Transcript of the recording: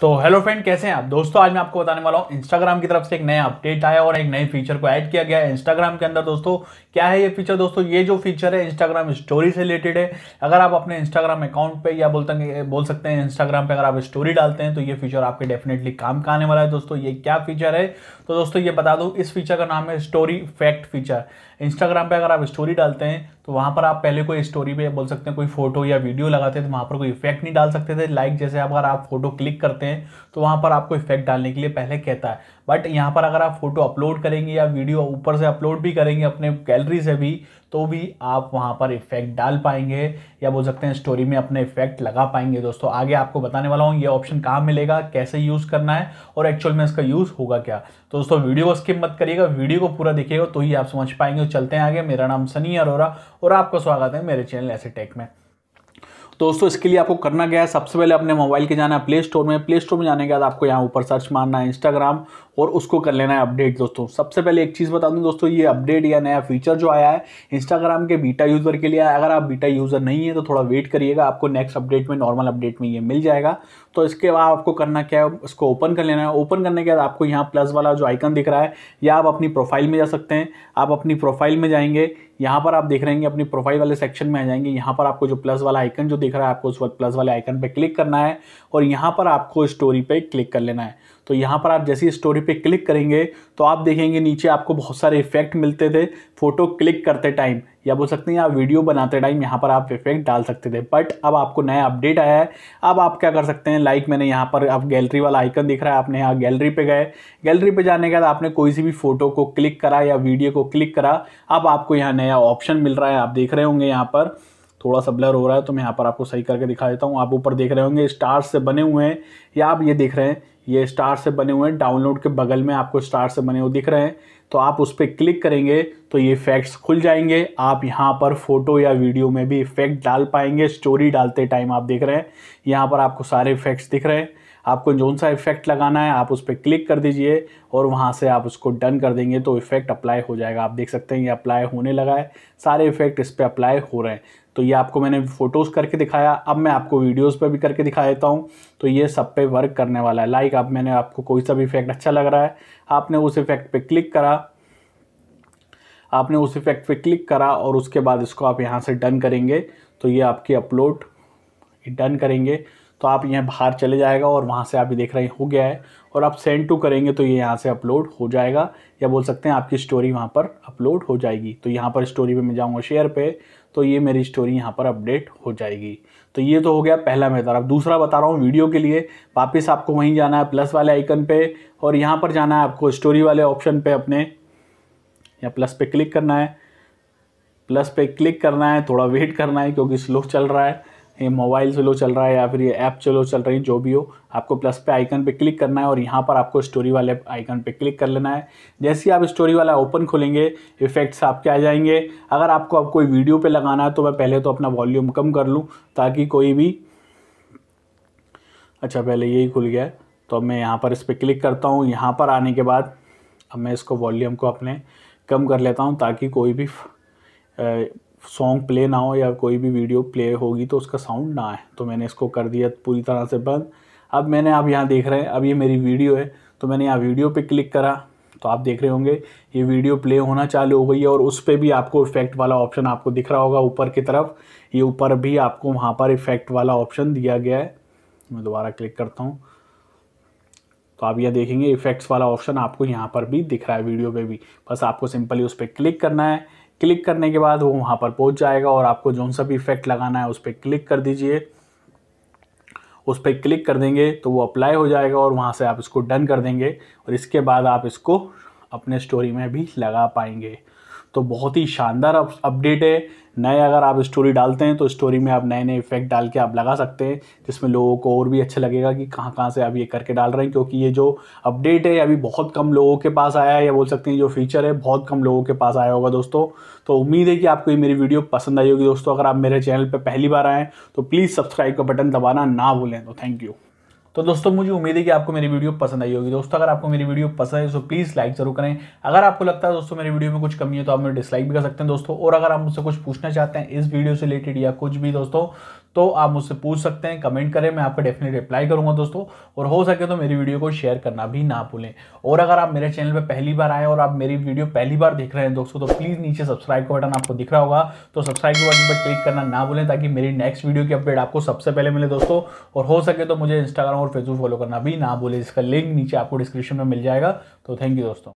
तो hello friend कैसे हैं आप दोस्तों आज मैं आपको बताने वाला हूँ इंस्टाग्राम की तरफ से एक नया अपडेट आया और एक नए फीचर को ऐड किया गया है इंस्टाग्राम के अंदर दोस्तों क्या है ये फीचर दोस्तों ये जो फीचर है इंस्टाग्राम स्टोरी से रिलेटेड है अगर आप अपने इंस्टाग्राम अकाउंट पे या बोलते हैं बोल सकते हैं इंस्टाग्राम पे अगर आप स्टोरी डालते हैं तो ये फीचर आपके डेफिनेटली काम का आने वाला है दोस्तों ये क्या फीचर है तो दोस्तों ये बता दूँ इस फीचर का नाम है स्टोरी फैक्ट फीचर इंस्टाग्राम पर अगर आप स्टोरी डालते हैं तो वहाँ पर आप पहले कोई स्टोरी पे बोल सकते हैं कोई फोटो या वीडियो लगाते थे तो वहाँ पर कोई इफेक्ट नहीं डाल सकते थे लाइक जैसे अगर आप फोटो क्लिक करते हैं हैं तो वहाँ पर आपको इफेक्ट डालने के लिए पहले कहता है बट यहाँ पर अगर आप फोटो अपलोड करेंगे या वीडियो ऊपर से अपलोड भी करेंगे अपने गैलरी से भी तो भी आप वहाँ पर इफेक्ट डाल पाएंगे या बोल सकते हैं स्टोरी में अपने इफेक्ट लगा पाएंगे दोस्तों आगे आपको बताने वाला हूँ ये ऑप्शन कहाँ मिलेगा कैसे यूज़ करना है और एक्चुअल में इसका यूज़ होगा क्या तो दोस्तों वीडियो को स्किप मत करिएगा वीडियो को पूरा देखिएगा तो ही आप समझ पाएंगे चलते हैं आगे मेरा नाम सनी अरोरा और आपका स्वागत है मेरे चैनल ऐसे टेक में तो दोस्तों इसके लिए आपको करना क्या है सबसे पहले अपने मोबाइल के जाना है प्ले स्टोर में प्ले स्टोर में जाने के बाद आपको यहाँ ऊपर सर्च मारना है इंस्टाग्राम और उसको कर लेना है अपडेट दोस्तों सबसे पहले एक चीज़ बता दूँ दोस्तों ये अपडेट या नया फीचर जो आया है इंस्टाग्राम के बीटा यूज़र के लिए अगर आप बीटा यूज़र नहीं है तो थोड़ा वेट करिएगा आपको नेक्स्ट अपडेट में नॉर्मल अपडेट में ये मिल जाएगा तो इसके बाद आपको करना क्या है उसको ओपन कर लेना है ओपन करने के बाद आपको यहाँ प्लस वाला जो आइकन दिख रहा है या आप अपनी प्रोफाइल में जा सकते हैं आप अपनी प्रोफाइल में जाएंगे यहाँ पर आप देख रहे हैं अपनी प्रोफाइल वाले सेक्शन में आ जाएंगे यहाँ पर आपको जो प्लस वाला आइकन जो दिख रहा है आपको उस वक्त प्लस वाले आइकन पर क्लिक करना है और यहाँ पर आपको स्टोरी पर क्लिक कर लेना है तो यहाँ पर आप जैसे स्टोरी पे क्लिक करेंगे तो आप देखेंगे नीचे आपको बहुत सारे इफेक्ट मिलते थे फोटो क्लिक करते टाइम या बोल सकते हैं आप वीडियो बनाते टाइम यहाँ पर आप इफेक्ट डाल सकते थे बट अब आपको नया अपडेट आया है अब आप क्या कर सकते हैं लाइक मैंने यहाँ पर आप गैलरी वाला आइकन दिख रहा है आपने यहाँ गैलरी पे गए गैलरी पे जाने के बाद आपने कोई सी भी फोटो को क्लिक करा या वीडियो को क्लिक करा अब आपको यहाँ नया ऑप्शन मिल रहा है आप देख रहे होंगे यहाँ पर थोड़ा सा ब्लर हो रहा है तो मैं यहाँ पर आपको सही करके दिखा देता हूँ आप ऊपर देख रहे होंगे स्टार्स से बने हुए हैं या आप ये देख रहे हैं ये स्टार से बने हुए हैं डाउनलोड के बगल में आपको स्टार से बने हुए दिख रहे हैं तो आप उस पर क्लिक करेंगे तो ये इफेक्ट्स खुल जाएंगे आप यहाँ पर फोटो या वीडियो में भी इफेक्ट डाल पाएंगे स्टोरी डालते टाइम आप देख रहे हैं यहाँ पर आपको सारे इफेक्ट्स दिख रहे हैं आपको जौन सा इफेक्ट लगाना है आप उस पर क्लिक कर दीजिए और वहाँ से आप उसको डन कर देंगे तो इफेक्ट अप्लाई हो जाएगा आप देख सकते हैं ये अप्लाई होने लगा है सारे इफेक्ट इस पर अप्लाई हो रहे हैं तो ये आपको मैंने फ़ोटोज़ करके दिखाया अब मैं आपको वीडियोज़ पर भी करके दिखा देता हूँ तो ये सब पे वर्क करने वाला है लाइक अब मैंने आपको कोई सा भी इफेक्ट अच्छा लग रहा है आपने उस इफेक्ट पे क्लिक करा आपने उस इफेक्ट पे क्लिक करा और उसके बाद इसको आप यहाँ से डन करेंगे तो ये आपकी अपलोड डन करेंगे तो आप यहाँ बाहर चले जाएगा और वहाँ से आप ये देख रहे हैं हो गया है और आप सेंड टू करेंगे तो ये यहाँ से अपलोड हो जाएगा या बोल सकते हैं आपकी स्टोरी वहाँ पर अपलोड हो जाएगी तो यहाँ पर स्टोरी पे मैं जाऊँगा शेयर पे तो ये मेरी स्टोरी यहाँ पर अपडेट हो जाएगी तो ये तो हो गया पहला मेथड अब दूसरा बता रहा हूँ वीडियो के लिए वापस आपको वहीं जाना है प्लस वाले आइकन पे और यहाँ पर जाना है आपको स्टोरी वाले ऑप्शन पे अपने या प्लस पे क्लिक करना है प्लस पे क्लिक करना है थोड़ा वेट करना है क्योंकि स्लो चल रहा है ये मोबाइल से लो चल रहा है या फिर ये ऐप चलो चल रही है जो भी हो आपको प्लस पे आइकन पे क्लिक करना है और यहाँ पर आपको स्टोरी वाले आइकन पे क्लिक कर लेना है जैसे ही आप स्टोरी वाला ओपन खोलेंगे इफेक्ट्स आपके आ जाएंगे अगर आपको अब कोई वीडियो पे लगाना है तो मैं पहले तो अपना वॉल्यूम कम कर लूँ ताकि कोई भी अच्छा पहले यही खुल गया है तो अब मैं यहाँ पर इस पर क्लिक करता हूँ यहाँ पर आने के बाद अब मैं इसको वॉल्यूम को अपने कम कर लेता हूँ ताकि कोई भी सॉन्ग प्ले ना हो या कोई भी वीडियो प्ले होगी तो उसका साउंड ना आए तो मैंने इसको कर दिया पूरी तरह से बंद अब मैंने आप यहाँ देख रहे हैं अब ये मेरी वीडियो है तो मैंने यहाँ वीडियो पे क्लिक करा तो आप देख रहे होंगे ये वीडियो प्ले होना चालू हो गई है और उस पर भी आपको इफेक्ट वाला ऑप्शन आपको दिख रहा होगा ऊपर की तरफ ये ऊपर भी आपको वहाँ पर इफेक्ट वाला ऑप्शन दिया गया है मैं दोबारा क्लिक करता हूँ तो आप यह देखेंगे इफेक्ट्स वाला ऑप्शन आपको यहाँ पर भी दिख रहा है वीडियो पे भी बस आपको सिंपली उस पर क्लिक करना है क्लिक करने के बाद वो वहाँ पर पहुँच जाएगा और आपको जौन सा भी इफेक्ट लगाना है उस पर क्लिक कर दीजिए उस पर क्लिक कर देंगे तो वो अप्लाई हो जाएगा और वहाँ से आप इसको डन कर देंगे और इसके बाद आप इसको अपने स्टोरी में भी लगा पाएंगे तो बहुत ही शानदार अपडेट है नए अगर आप स्टोरी डालते हैं तो स्टोरी में आप नए नए इफेक्ट डाल के आप लगा सकते हैं जिसमें लोगों को और भी अच्छा लगेगा कि कहाँ कहाँ से आप ये करके डाल रहे हैं क्योंकि ये जो अपडेट है अभी बहुत कम लोगों के पास आया है या बोल सकते हैं जो फीचर है बहुत कम लोगों के पास आया होगा दोस्तों तो उम्मीद है कि आपको ये मेरी वीडियो पसंद आई होगी दोस्तों अगर आप मेरे चैनल पर पहली बार आएँ तो प्लीज़ सब्सक्राइब का बटन दबाना ना भूलें तो थैंक यू तो दोस्तों मुझे उम्मीद है कि आपको मेरी वीडियो पसंद आई होगी दोस्तों अगर आपको मेरी वीडियो पसंद है तो प्लीज़ लाइक जरूर करें अगर आपको लगता है दोस्तों मेरी वीडियो में कुछ कमी है तो आप मेरे डिसलाइक भी कर सकते हैं दोस्तों और अगर आप मुझसे कुछ पूछना चाहते हैं इस वीडियो से रिलेटेड या कुछ भी दोस्तों तो आप मुझसे पूछ सकते हैं कमेंट करें मैं आपको डेफिनेट रिप्लाई करूंगा दोस्तों और हो सके तो मेरी वीडियो को शेयर करना भी ना भूलें और अगर आप मेरे चैनल पर पहली बार आए और आप मेरी वीडियो पहली बार देख रहे हैं दोस्तों तो प्लीज़ नीचे सब्सक्राइब का बटन आपको दिख रहा होगा तो सब्सक्राइब के बटन पर क्लिक करना ना भूलें ताकि मेरी नेक्स्ट वीडियो की अपडेट आपको सबसे पहले मिले दोस्तों और हो सके तो मुझे इंस्टाग्राम और फेसबुक फॉलो करना भी ना भूलें इसका लिंक नीचे आपको डिस्क्रिप्शन में मिल जाएगा तो थैंक यू दोस्तों